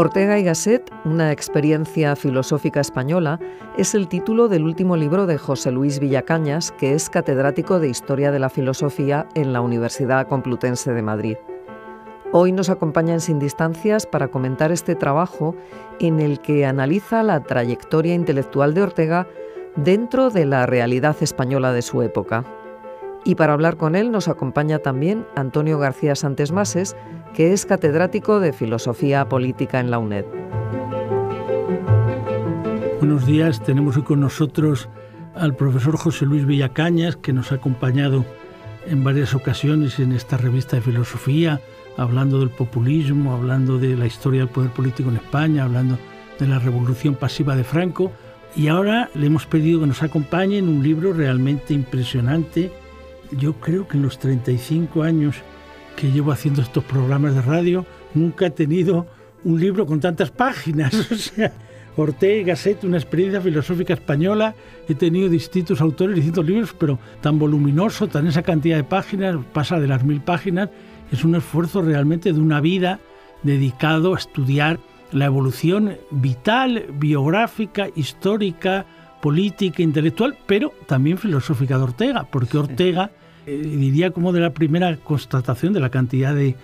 Ortega y Gasset, una experiencia filosófica española, es el título del último libro de José Luis Villacañas, que es catedrático de Historia de la Filosofía en la Universidad Complutense de Madrid. Hoy nos acompañan Sin Distancias para comentar este trabajo en el que analiza la trayectoria intelectual de Ortega dentro de la realidad española de su época. Y para hablar con él nos acompaña también Antonio García Santes Mases, que es catedrático de Filosofía Política en la UNED. Buenos días, tenemos hoy con nosotros al profesor José Luis Villacañas, que nos ha acompañado en varias ocasiones en esta revista de filosofía, hablando del populismo, hablando de la historia del poder político en España, hablando de la revolución pasiva de Franco. Y ahora le hemos pedido que nos acompañe en un libro realmente impresionante yo creo que en los 35 años que llevo haciendo estos programas de radio, nunca he tenido un libro con tantas páginas. O sea, Ortega y Gasset, una experiencia filosófica española. He tenido distintos autores, distintos libros, pero tan voluminoso, tan esa cantidad de páginas, pasa de las mil páginas. Es un esfuerzo realmente de una vida dedicado a estudiar la evolución vital, biográfica, histórica, política, intelectual, pero también filosófica de Ortega, porque Ortega eh, diría como de la primera constatación de la cantidad de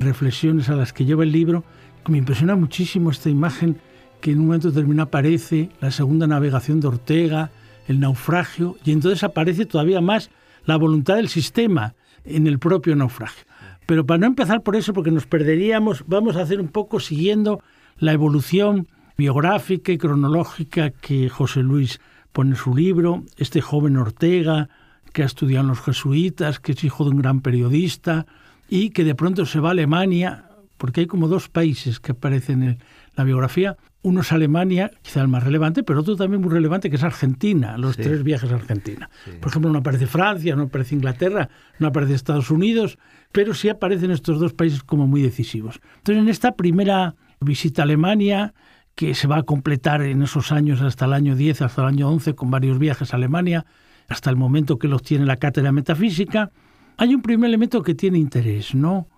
reflexiones a las que lleva el libro, me impresiona muchísimo esta imagen que en un momento determinado aparece, la segunda navegación de Ortega, el naufragio, y entonces aparece todavía más la voluntad del sistema en el propio naufragio. Pero para no empezar por eso, porque nos perderíamos, vamos a hacer un poco siguiendo la evolución biográfica y cronológica que José Luis pone en su libro, este joven Ortega, que ha estudiado en los jesuitas, que es hijo de un gran periodista y que de pronto se va a Alemania, porque hay como dos países que aparecen en la biografía. Uno es Alemania, quizá el más relevante, pero otro también muy relevante, que es Argentina, los tres viajes a Argentina. Por ejemplo, no aparece Francia, no aparece Inglaterra, no aparece Estados Unidos, pero sí aparecen estos dos países como muy decisivos. Entonces, en esta primera visita a Alemania, que se va a completar en esos años hasta el año 10, hasta el año 11, con varios viajes a Alemania, hasta el momento que los tiene la cátedra metafísica. Hay un primer elemento que tiene interés, ¿no?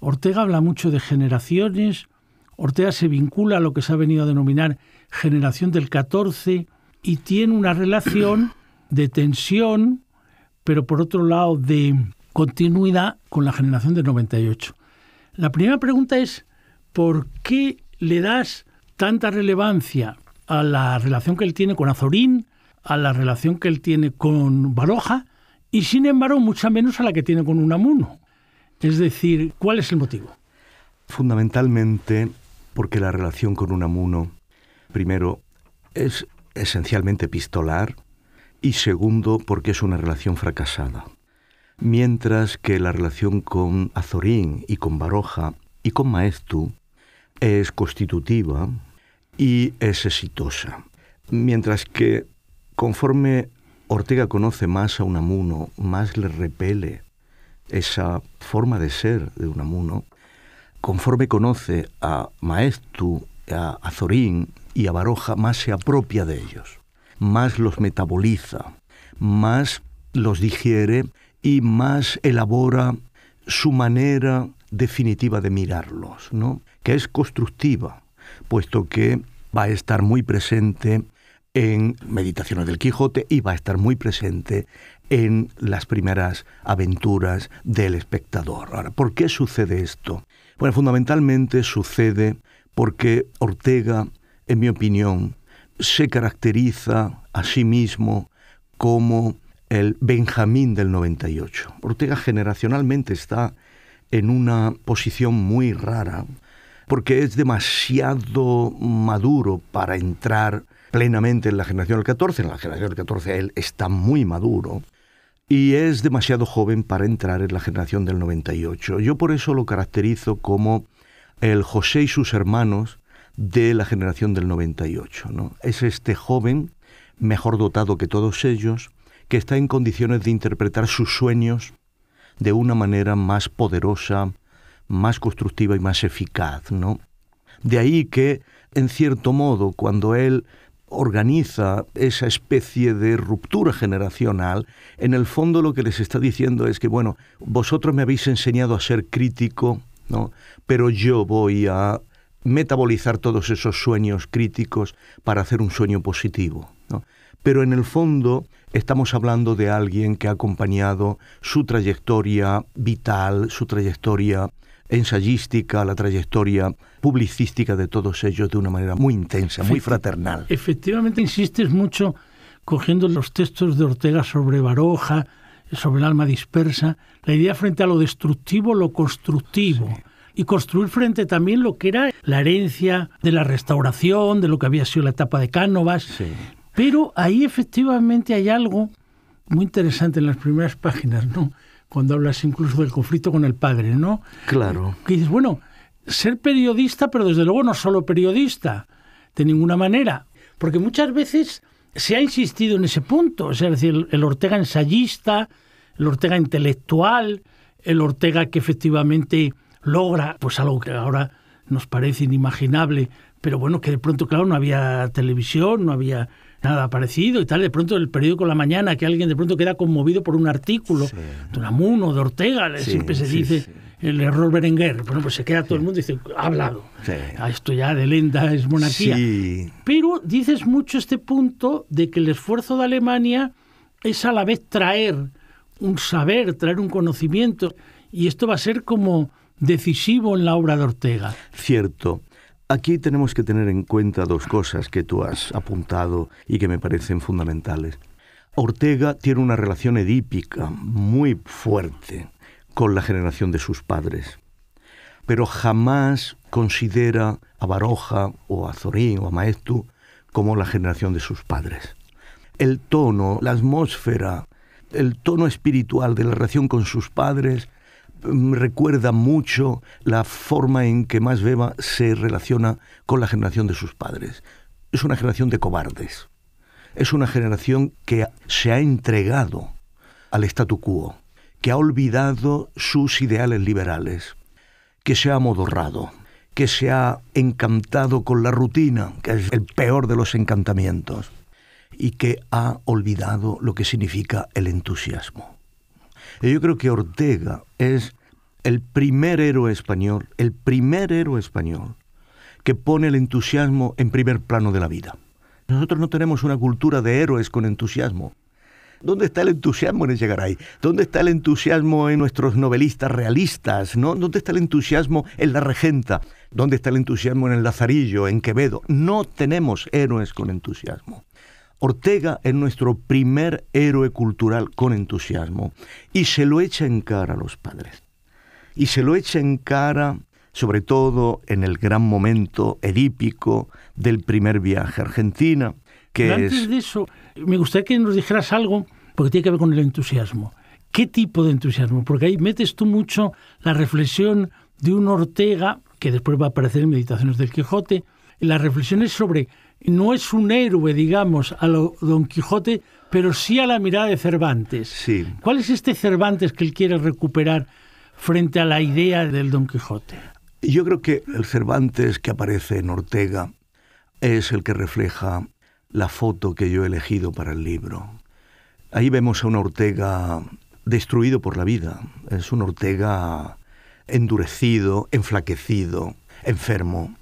Ortega habla mucho de generaciones, Ortega se vincula a lo que se ha venido a denominar generación del 14 y tiene una relación de tensión, pero por otro lado de continuidad con la generación del 98. La primera pregunta es, ¿por qué le das tanta relevancia a la relación que él tiene con Azorín, a la relación que él tiene con Baroja y sin embargo mucha menos a la que tiene con Unamuno. Es decir, ¿cuál es el motivo? Fundamentalmente porque la relación con Unamuno, primero, es esencialmente epistolar y segundo, porque es una relación fracasada. Mientras que la relación con Azorín y con Baroja y con Maestu es constitutiva, y es exitosa. Mientras que conforme Ortega conoce más a Unamuno, más le repele esa forma de ser de Unamuno, conforme conoce a Maestu, a, Azorín... y a Baroja, más se apropia de ellos, más los metaboliza, más los digiere y más elabora su manera definitiva de mirarlos, que es constructiva, puesto que va a estar muy presente en Meditaciones del Quijote y va a estar muy presente en las primeras aventuras del espectador. Ahora, ¿por qué sucede esto? Bueno, fundamentalmente sucede porque Ortega, en mi opinión, se caracteriza a sí mismo como el Benjamín del 98. Ortega generacionalmente está en una posición muy rara, porque es demasiado maduro para entrar plenamente en la generación del 14. En la generación del 14 él está muy maduro y es demasiado joven para entrar en la generación del 98. Yo por eso lo caracterizo como el José y sus hermanos de la generación del 98. Es este joven, mejor dotado que todos ellos, que está en condiciones de interpretar sus sueños de una manera más poderosa, más constructiva y más eficaz. ¿no? De ahí que, en cierto modo, cuando él organiza esa especie de ruptura generacional, en el fondo lo que les está diciendo es que, bueno, vosotros me habéis enseñado a ser crítico, ¿no? pero yo voy a metabolizar todos esos sueños críticos para hacer un sueño positivo. Pero en el fondo estamos hablando de alguien que ha acompañado su trayectoria vital, su trayectoria ensayística, la trayectoria publicística de todos ellos de una manera muy intensa, muy fraternal. Efectivamente, insistes mucho cogiendo los textos de Ortega sobre Baroja, sobre el alma dispersa, la idea frente a lo destructivo, lo constructivo. Y construir frente también lo que era la herencia de la restauración, de lo que había sido la etapa de Cánovas. Pero ahí efectivamente hay algo muy interesante en las primeras páginas, ¿no? cuando hablas incluso del conflicto con el padre, ¿no? Claro. Eh, que dices, bueno, ser periodista, pero desde luego no solo periodista, de ninguna manera, porque muchas veces se ha insistido en ese punto, es decir, el Ortega ensayista, el Ortega intelectual, el Ortega que efectivamente logra pues algo que ahora nos parece inimaginable, pero bueno, que de pronto, claro, no había televisión, no había nada parecido y tal. De pronto el periódico La Mañana, que alguien de pronto queda conmovido por un artículo de Unamuno, de Ortega, siempre se dice el error Berenguer. Bueno, pues se queda todo el mundo y dice, ha hablado. Ah, esto ya de lenda es monarquía. Pero dices mucho este punto de que el esfuerzo de Alemania es a la vez traer un saber, traer un conocimiento. Y esto va a ser como decisivo en la obra de Ortega. Cierto. Aquí tenemos que tener en cuenta dos cosas que tú has apuntado y que me parecen fundamentales. Ortega tiene una relación edípica muy fuerte con la generación de sus padres, pero jamás considera a Baroja o a Zorín o a Maestu como la generación de sus padres. El tono, la atmósfera, el tono espiritual de la relación con sus padres Mm, recuerda mucho la forma en que más Beba se relaciona con la generación de sus padres. Es una generación de cobardes. Es una generación que se ha entregado al statu quo, que ha olvidado sus ideales liberales, que se ha amodorrado, que se ha encantado con la rutina, que es el peor de los encantamientos, y que ha olvidado lo que significa el entusiasmo. Yo creo que Ortega es el primer héroe español, el primer héroe español que pone el entusiasmo en primer plano de la vida. Nosotros no tenemos una cultura de héroes con entusiasmo. ¿Dónde está el entusiasmo en el ahí? ¿Dónde está el entusiasmo en nuestros novelistas realistas? ¿no? ¿Dónde está el entusiasmo en La Regenta? ¿Dónde está el entusiasmo en El Lazarillo, en Quevedo? No tenemos héroes con entusiasmo. Ortega es nuestro primer héroe cultural con entusiasmo y se lo echa en cara a los padres. Y se lo echa en cara sobre todo en el gran momento edípico del primer viaje a Argentina. Que antes de eso, me gustaría que nos dijeras algo, porque tiene que ver con el entusiasmo. ¿Qué tipo de entusiasmo? Porque ahí metes tú mucho la reflexión de un Ortega, que después va a aparecer en Meditaciones del Quijote, las reflexiones sobre no es un héroe, digamos, a Don Quijote, pero sí a la mirada de Cervantes. Sí. ¿Cuál es este Cervantes que él quiere recuperar frente a la idea del Don Quijote? Yo creo que el Cervantes que aparece en Ortega es el que refleja la foto que yo he elegido para el libro. Ahí vemos a un Ortega destruido por la vida, es un Ortega endurecido, enflaquecido, enfermo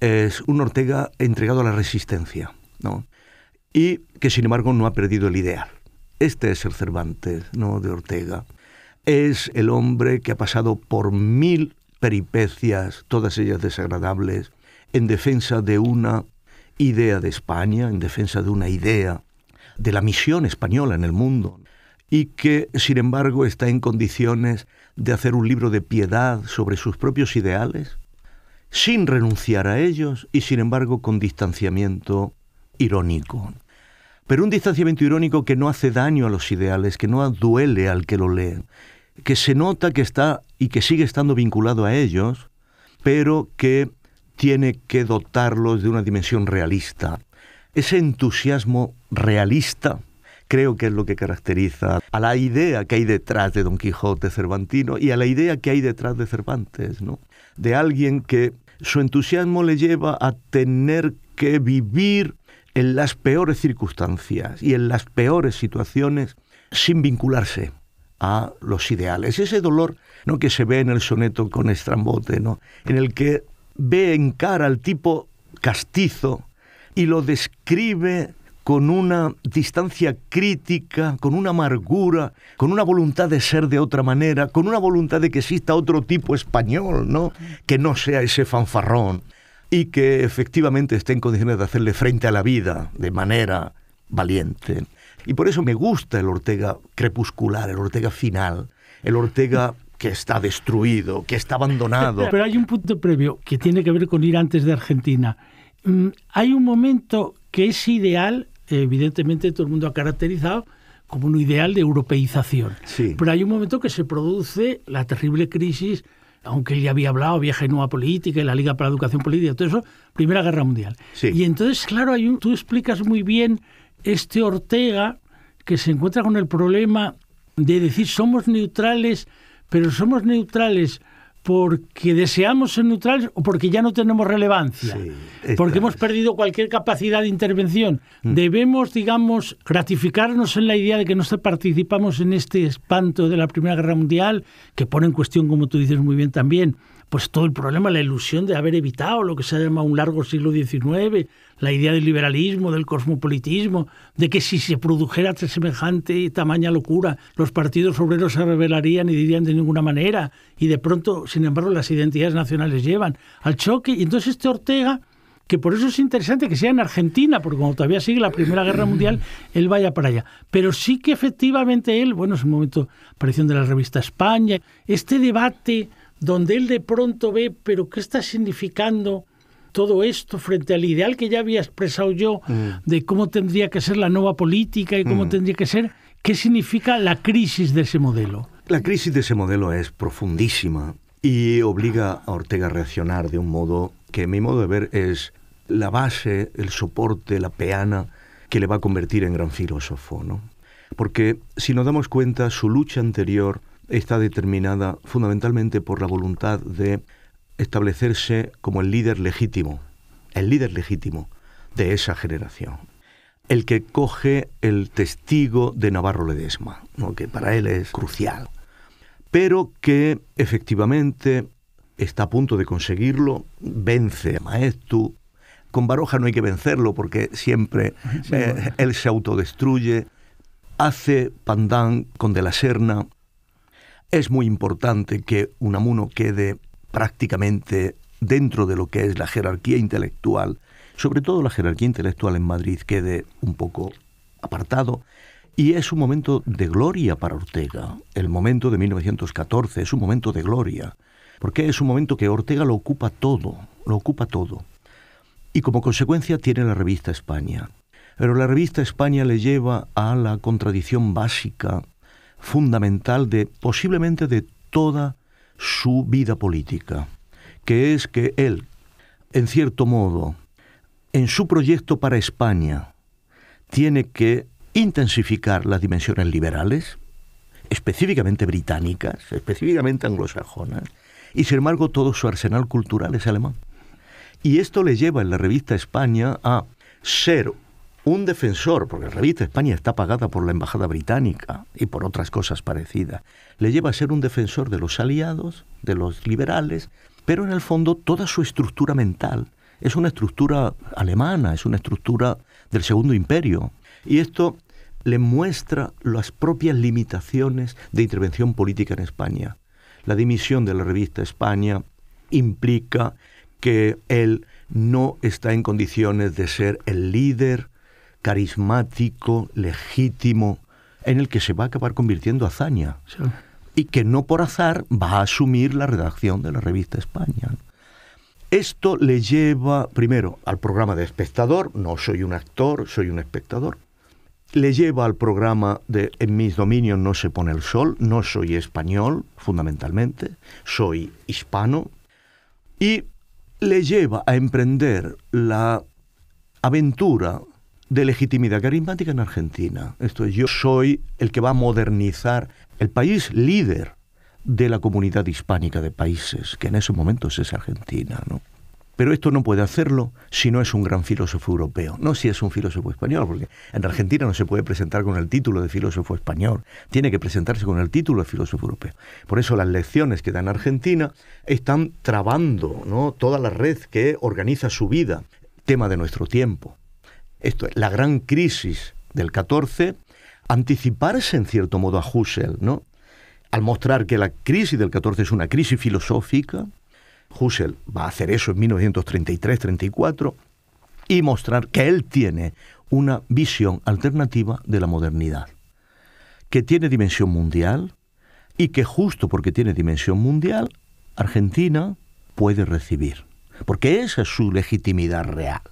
es un Ortega entregado a la resistencia, ¿no? y que sin embargo no ha perdido el ideal. Este es el Cervantes ¿no? de Ortega. Es el hombre que ha pasado por mil peripecias, todas ellas desagradables, en defensa de una idea de España, en defensa de una idea de la misión española en el mundo, y que, sin embargo, está en condiciones de hacer un libro de piedad sobre sus propios ideales, sin renunciar a ellos y sin embargo con distanciamiento irónico. Pero un distanciamiento irónico que no hace daño a los ideales, que no duele al que lo lee, que se nota que está y que sigue estando vinculado a ellos, pero que tiene que dotarlos de una dimensión realista. Ese entusiasmo realista creo que es lo que caracteriza a la idea que hay detrás de Don Quijote Cervantino y a la idea que hay detrás de Cervantes, ¿no? de alguien que su entusiasmo le lleva a tener que vivir en las peores circunstancias y en las peores situaciones sin vincularse a los ideales. Ese dolor ¿no? que se ve en el soneto con Estrambote, ¿no? en el que ve en cara al tipo castizo y lo describe con una distancia crítica, con una amargura, con una voluntad de ser de otra manera, con una voluntad de que exista otro tipo español, ¿no? Que no sea ese fanfarrón y que efectivamente esté en condiciones de hacerle frente a la vida de manera valiente. Y por eso me gusta el Ortega crepuscular, el Ortega final, el Ortega que está destruido, que está abandonado. Pero hay un punto previo que tiene que ver con ir antes de Argentina. Mm, hay un momento que es ideal evidentemente todo el mundo ha caracterizado como un ideal de europeización. Pero hay un momento que se produce la terrible crisis, aunque él ya había hablado, viaje nueva política, la Liga para la Educación Política, todo eso, Primera Guerra Mundial. Y entonces, claro, hay un, tú explicas muy bien este Ortega que se encuentra con el problema de decir somos neutrales, pero somos neutrales porque deseamos ser neutrales o porque ya no tenemos relevancia, porque hemos perdido cualquier capacidad de intervención. Mm. Debemos, digamos, gratificarnos en la idea de que no participamos en este espanto de la Primera Guerra Mundial, que pone en cuestión, como tú dices muy bien también, pues todo el problema, la ilusión de haber evitado lo que se llama un largo siglo XIX, la idea del liberalismo, del cosmopolitismo, de que si se produjera semejante tamaña locura, los partidos obreros se rebelarían y dirían de ninguna manera, y de pronto, sin embargo, las identidades nacionales llevan al choque, y entonces este Ortega que por eso es interesante que sea en Argentina, porque como todavía sigue la Primera Guerra Mundial, él vaya para allá. Pero sí que efectivamente él, bueno, es un momento, aparición de la revista España, este debate donde él de pronto ve, pero ¿qué está significando? todo esto frente al ideal que ya había expresado yo mm. de cómo tendría que ser la nueva política y cómo mm. tendría que ser, ¿qué significa la crisis de ese modelo? La crisis de ese modelo es profundísima y obliga a Ortega a reaccionar de un modo que mi modo de ver es la base, el soporte, la peana que le va a convertir en gran filósofo, ¿no? Porque si nos damos cuenta, su lucha anterior está determinada fundamentalmente por la voluntad de establecerse como el líder legítimo, el líder legítimo de esa generación. El que coge el testigo de Navarro Ledesma, ¿no? que para él es crucial, pero que efectivamente está a punto de conseguirlo, vence a Maestu. Con Baroja no hay que vencerlo porque siempre eh, él se autodestruye, hace pandán con De la Serna, es muy importante que Unamuno quede prácticamente dentro de lo que es la jerarquía intelectual, sobre todo la jerarquía intelectual en Madrid quede un poco apartado. Y es un momento de gloria para Ortega. El momento de 1914 es un momento de gloria, porque es un momento que Ortega lo ocupa todo, lo ocupa todo. Y como consecuencia tiene la revista España. Pero la revista España le lleva a la contradicción básica fundamental de posiblemente de toda su vida política, que es que él, en cierto modo, en su proyecto para España, tiene que intensificar las dimensiones liberales, específicamente británicas, específicamente anglosajonas, y sin embargo todo su arsenal cultural es alemán. Y esto le lleva en la revista España a ser un defensor, porque la revista España está pagada por la Embajada Británica y por otras cosas parecidas, le lleva a ser un defensor de los aliados, de los liberales, pero en el fondo toda su estructura mental es una estructura alemana, es una estructura del Segundo Imperio. Y esto le muestra las propias limitaciones de intervención política en España. La dimisión de la revista España implica que él no está en condiciones de ser el líder carismático, legítimo, en el que se va a acabar convirtiendo Azaña. Y que no por azar va a asumir la redacción de la revista España. Esto le lleva, primero, al programa de espectador, no soy un actor, soy un espectador. Le lleva al programa de En mis dominios no se pone el sol, no soy español, fundamentalmente, soy hispano. Y le lleva a emprender la aventura de legitimidad carismática en Argentina. Esto es, yo soy el que va a modernizar el país líder de la comunidad hispánica de países, que en esos momentos es Argentina, Pero esto no puede hacerlo si no es un gran filósofo europeo, no si es un filósofo español, porque en Argentina no se puede presentar con el título de filósofo español, tiene que presentarse con el título de filósofo europeo. Por eso las lecciones que da en Argentina están trabando ¿no? toda la red que organiza su vida, tema de nuestro tiempo esto, es, la gran crisis del 14, anticiparse en cierto modo a Husserl, ¿no? Al mostrar que la crisis del 14 es una crisis filosófica, Husserl va a hacer eso en 1933-34 y mostrar que él tiene una visión alternativa de la modernidad, que tiene dimensión mundial y que justo porque tiene dimensión mundial, Argentina puede recibir, porque esa es su legitimidad real.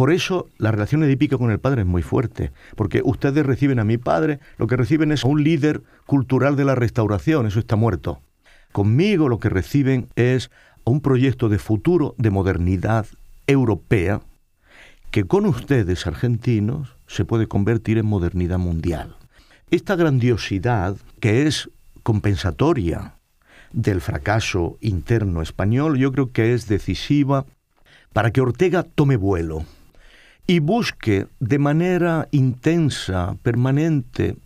Por eso la relación edípica con el padre es muy fuerte, porque ustedes reciben a mi padre, lo que reciben es a un líder cultural de la restauración, eso está muerto. Conmigo lo que reciben es a un proyecto de futuro de modernidad europea que con ustedes, argentinos, se puede convertir en modernidad mundial. Esta grandiosidad, que es compensatoria del fracaso interno español, yo creo que es decisiva para que Ortega tome vuelo y busque de manera intensa, permanente,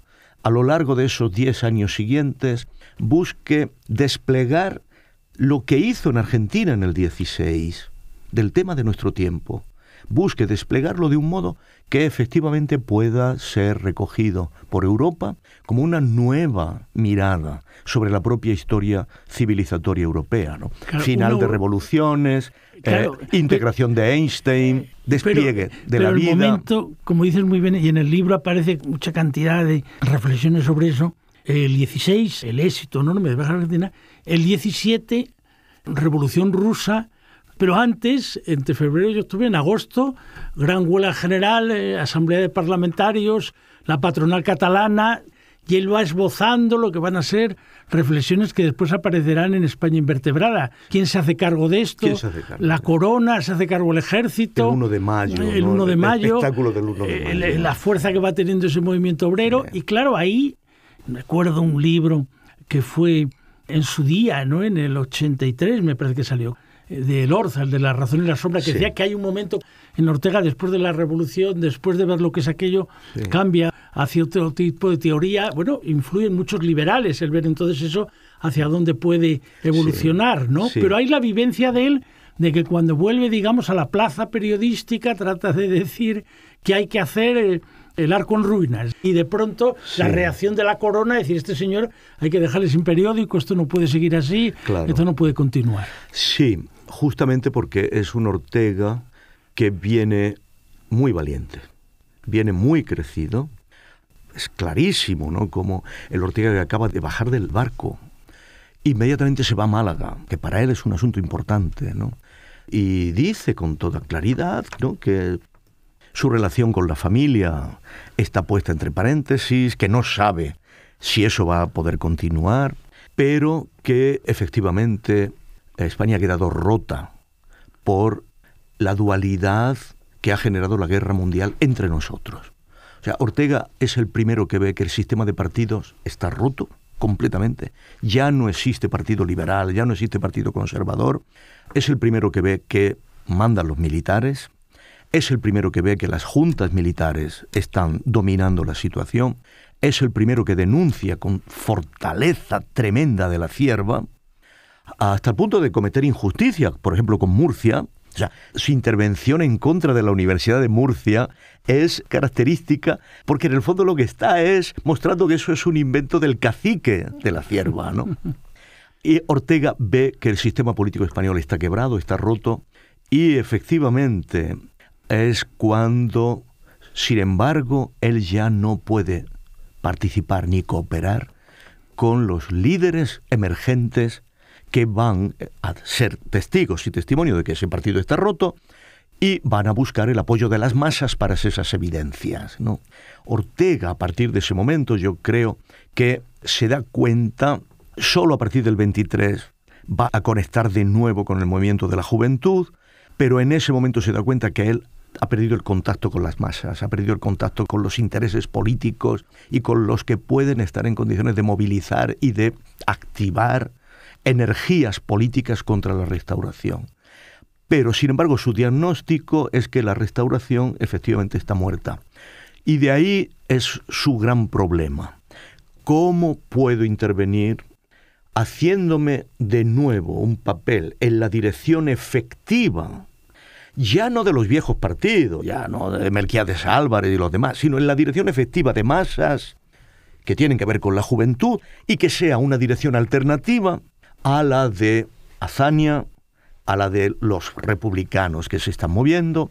a lo largo de esos 10 años siguientes, busque desplegar lo que hizo en Argentina en el 16 del tema de nuestro tiempo busque desplegarlo de un modo que efectivamente pueda ser recogido por Europa como una nueva mirada sobre la propia historia civilizatoria europea. Final de revoluciones, eh, integración de Einstein, eh, despliegue de la el momento, como dices muy bien, y en el libro aparece mucha cantidad de reflexiones sobre eso. El 16, el éxito enorme de Baja Argentina. El 17, revolución rusa pero antes, entre febrero y octubre, en agosto, gran huelga general, eh, asamblea de parlamentarios, la patronal catalana, y él va esbozando lo que van a ser reflexiones que después aparecerán en España invertebrada. ¿Quién se hace cargo de esto? La corona, se hace cargo el ejército. El 1 de mayo. El 1 de eh, mayo. El espectáculo del 1 de mayo. la fuerza que va teniendo ese movimiento obrero. Y claro, ahí me acuerdo un libro que fue en su día, ¿no? En el 83 me parece que salió, eh, de Orza, el de La razón y la sombra, que decía que hay un momento en Ortega, después de la revolución, después de ver lo que es aquello, cambia hacia otro tipo de teoría. Bueno, influyen muchos liberales el ver entonces eso hacia dónde puede evolucionar, ¿no? Pero hay la vivencia de él de que cuando vuelve, digamos, a la plaza periodística, trata de decir que hay que hacer... Eh, el arco en ruinas. Y de pronto la reacción de la corona, decir, este señor hay que dejarle sin periódico, esto no puede seguir así, esto no puede continuar. Sí, justamente porque es un Ortega que viene muy valiente, viene muy crecido. Es clarísimo, ¿no? Como el Ortega que acaba de bajar del barco. Inmediatamente se va a Málaga, que para él es un asunto importante, ¿no? Y dice con toda claridad ¿no? que su relación con la familia está puesta entre paréntesis, que no sabe si eso va a poder continuar, pero que efectivamente España ha quedado rota por la dualidad que ha generado la guerra mundial entre nosotros. O sea, Ortega es el primero que ve que el sistema de partidos está roto completamente. Ya no existe partido liberal, ya no existe partido conservador. Es el primero que ve que mandan los militares, es el primero que ve que las juntas militares están dominando la situación, es el primero que denuncia con fortaleza tremenda de la cierva, hasta el punto de cometer injusticia, por ejemplo, con Murcia. O sea, su intervención en contra de la Universidad de Murcia es característica porque en el fondo lo que está es mostrando que eso es un invento del cacique de la cierva, ¿no? Y Ortega ve que el sistema político español está quebrado, está roto, y efectivamente es cuando, sin embargo, él ya no puede participar ni cooperar con los líderes emergentes que van eh, a ser testigos y testimonio de que ese partido está roto y van a buscar el apoyo de las masas para esas evidencias. ¿no? Ortega, a partir de ese momento, yo creo que se da cuenta, solo a partir del 23, va a conectar de nuevo con el movimiento de la juventud, pero en ese momento se da cuenta que él ha perdido el contacto con las masas, ha perdido el contacto con los intereses políticos y con los que pueden estar en condiciones de movilizar y de activar energías políticas contra la restauración. Pero, sin embargo, su diagnóstico es que la restauración efectivamente está muerta. Y de ahí es su gran problema. ¿Cómo puedo intervenir haciéndome de nuevo un papel en la dirección efectiva ya no de los viejos partidos, ya no de Melquiades Álvarez y los demás, sino en la dirección efectiva de masas que tienen que ver con la juventud y que sea una dirección alternativa a la de Azaña, a la de los republicanos que se están moviendo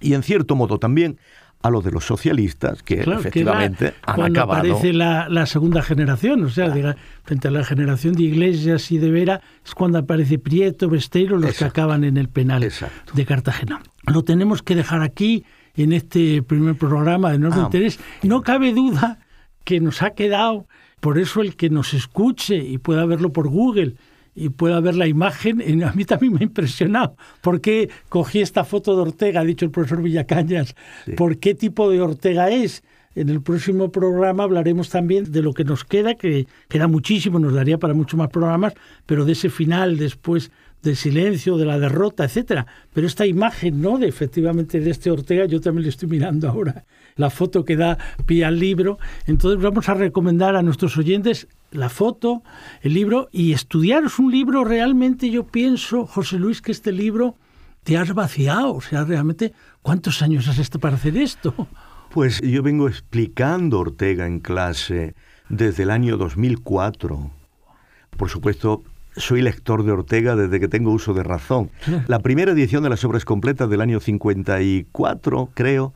y en cierto modo también a lo de los socialistas que efectivamente cuando aparece la, segunda generación, o sea, diga, frente a la generación de Iglesias y de Vera, es cuando aparece Prieto, Besteiro, los que acaban en el penal de Cartagena. Lo tenemos que dejar aquí en este primer programa de Norte ah. Interés. No cabe duda que nos ha quedado, por eso el que nos escuche y pueda verlo por Google, y pueda ver la imagen, y a mí también me ha impresionado. ¿Por qué cogí esta foto de Ortega? Ha dicho el profesor Villacañas. ¿Por qué tipo de Ortega es? En el próximo programa hablaremos también de lo que nos queda, que queda muchísimo, nos daría para muchos más programas, pero de ese final después del silencio, de la derrota, etcétera. Pero esta imagen, ¿no? De efectivamente de este Ortega, yo también le estoy mirando ahora la foto que da pie al libro. Entonces vamos a recomendar a nuestros oyentes la foto, el libro y estudiaros un libro. Realmente yo pienso, José Luis, que este libro te has vaciado. O sea, realmente, ¿cuántos años has estado para hacer esto? Pues yo vengo explicando Ortega en clase desde el año 2004. Por supuesto, soy lector de Ortega desde que tengo uso de razón. La primera edición de las obras completas del año 54, creo,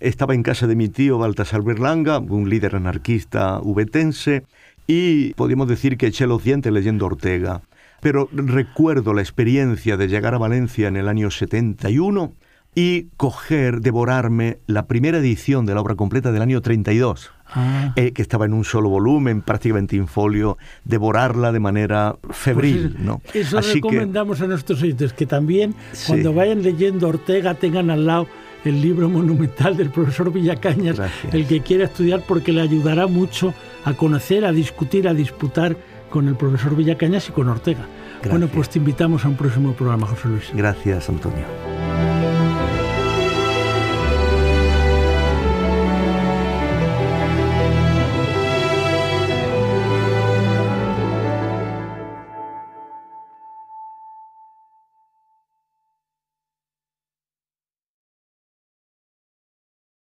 estaba en casa de mi tío Baltasar Berlanga, un líder anarquista ubetense, y podemos decir que eché los dientes leyendo Ortega. Pero recuerdo la experiencia de llegar a Valencia en el año 71 y coger, devorarme la primera edición de la obra completa del año 32. Ah. Eh, que estaba en un solo volumen, prácticamente infolio, devorarla de manera febril. Pues ¿no? Eso Así recomendamos a nuestros oyentes, que también cuando vayan leyendo Ortega tengan al lado el libro monumental del profesor Villacañas, el que quiera estudiar, porque le ayudará mucho a conocer, a discutir, a disputar con el profesor Villacañas y con Ortega. Bueno, pues te invitamos a un próximo programa, José Luis. Gracias, Antonio.